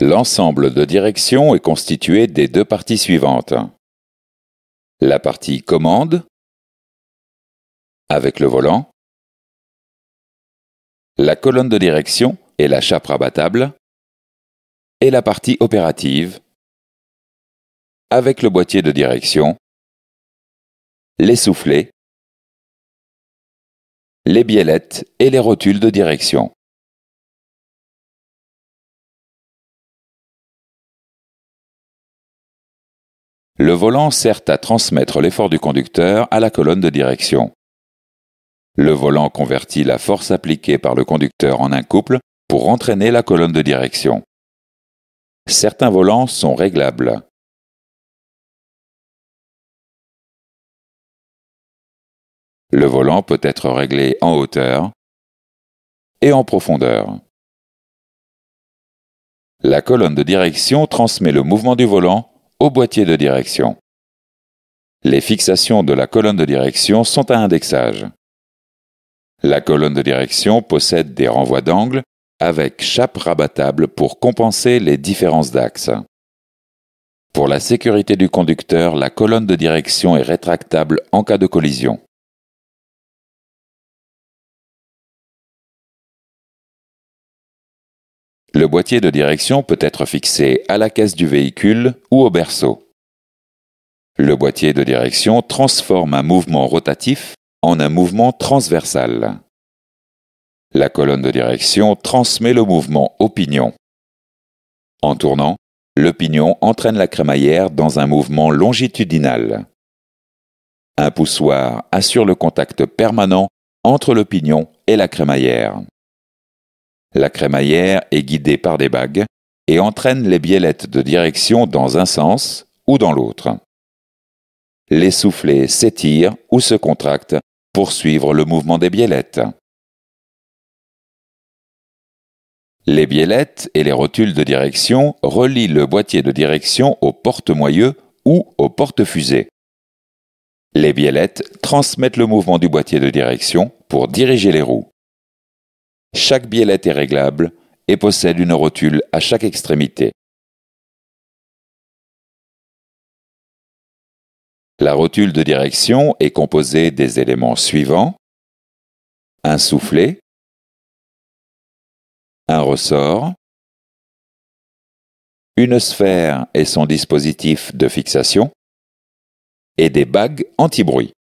L'ensemble de direction est constitué des deux parties suivantes. La partie commande avec le volant, la colonne de direction et la chape rabattable, et la partie opérative avec le boîtier de direction, les soufflets, les biellettes et les rotules de direction. Le volant sert à transmettre l'effort du conducteur à la colonne de direction. Le volant convertit la force appliquée par le conducteur en un couple pour entraîner la colonne de direction. Certains volants sont réglables. Le volant peut être réglé en hauteur et en profondeur. La colonne de direction transmet le mouvement du volant au boîtier de direction. Les fixations de la colonne de direction sont à indexage. La colonne de direction possède des renvois d'angle avec chape rabattable pour compenser les différences d'axe. Pour la sécurité du conducteur, la colonne de direction est rétractable en cas de collision. Le boîtier de direction peut être fixé à la caisse du véhicule ou au berceau. Le boîtier de direction transforme un mouvement rotatif en un mouvement transversal. La colonne de direction transmet le mouvement au pignon. En tournant, le pignon entraîne la crémaillère dans un mouvement longitudinal. Un poussoir assure le contact permanent entre le pignon et la crémaillère. La crémaillère est guidée par des bagues et entraîne les biellettes de direction dans un sens ou dans l'autre. Les soufflets s'étirent ou se contractent pour suivre le mouvement des biellettes. Les biellettes et les rotules de direction relient le boîtier de direction au porte-moyeu ou au porte-fusée. Les biellettes transmettent le mouvement du boîtier de direction pour diriger les roues. Chaque biellette est réglable et possède une rotule à chaque extrémité. La rotule de direction est composée des éléments suivants un soufflet, un ressort, une sphère et son dispositif de fixation, et des bagues anti-bruit.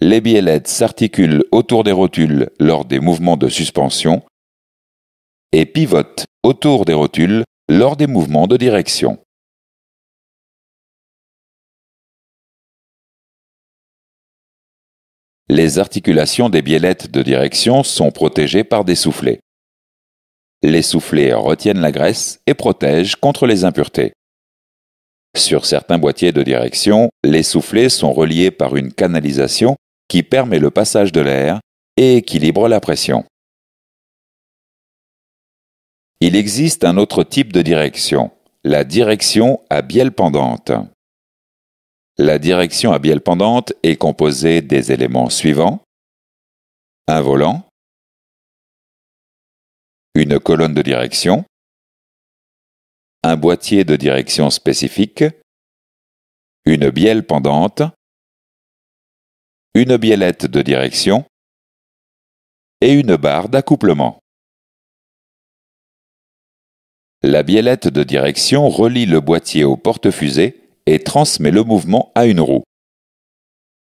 Les biellettes s'articulent autour des rotules lors des mouvements de suspension et pivotent autour des rotules lors des mouvements de direction. Les articulations des biellettes de direction sont protégées par des soufflets. Les soufflets retiennent la graisse et protègent contre les impuretés. Sur certains boîtiers de direction, les soufflets sont reliés par une canalisation qui permet le passage de l'air et équilibre la pression. Il existe un autre type de direction, la direction à bielle pendante. La direction à bielle pendante est composée des éléments suivants un volant, une colonne de direction, un boîtier de direction spécifique, une bielle pendante une biellette de direction et une barre d'accouplement. La biellette de direction relie le boîtier au porte-fusée et transmet le mouvement à une roue.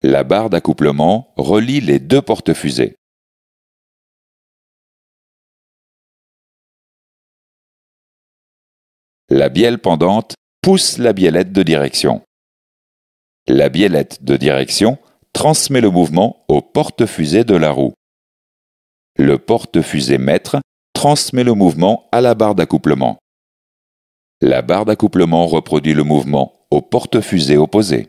La barre d'accouplement relie les deux porte-fusées. La bielle pendante pousse la biellette de direction. La biellette de direction transmet le mouvement au porte-fusée de la roue. Le porte-fusée maître transmet le mouvement à la barre d'accouplement. La barre d'accouplement reproduit le mouvement au porte-fusée opposé.